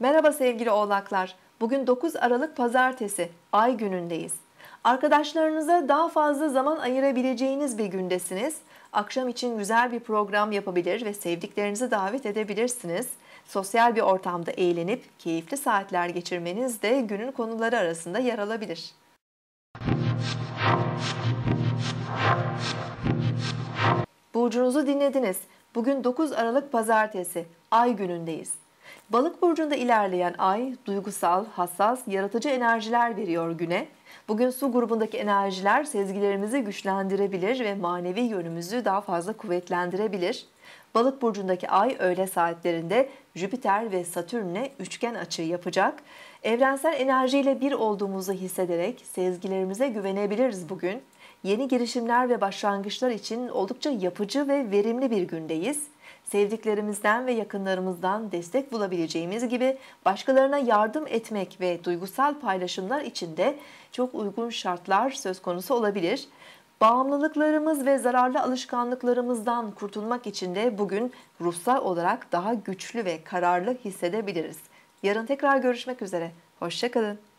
Merhaba sevgili oğlaklar. Bugün 9 Aralık Pazartesi, ay günündeyiz. Arkadaşlarınıza daha fazla zaman ayırabileceğiniz bir gündesiniz. Akşam için güzel bir program yapabilir ve sevdiklerinizi davet edebilirsiniz. Sosyal bir ortamda eğlenip keyifli saatler geçirmeniz de günün konuları arasında yer alabilir. Burcunuzu dinlediniz. Bugün 9 Aralık Pazartesi, ay günündeyiz. Balık burcunda ilerleyen ay duygusal, hassas, yaratıcı enerjiler veriyor güne. Bugün su grubundaki enerjiler sezgilerimizi güçlendirebilir ve manevi yönümüzü daha fazla kuvvetlendirebilir. Balık burcundaki ay öğle saatlerinde Jüpiter ve Satürn'le üçgen açı yapacak. Evrensel enerjiyle bir olduğumuzu hissederek sezgilerimize güvenebiliriz bugün. Yeni girişimler ve başlangıçlar için oldukça yapıcı ve verimli bir gündeyiz sevdiklerimizden ve yakınlarımızdan destek bulabileceğimiz gibi başkalarına yardım etmek ve duygusal paylaşımlar için de çok uygun şartlar söz konusu olabilir. Bağımlılıklarımız ve zararlı alışkanlıklarımızdan kurtulmak için de bugün ruhsal olarak daha güçlü ve kararlı hissedebiliriz. Yarın tekrar görüşmek üzere. Hoşçakalın.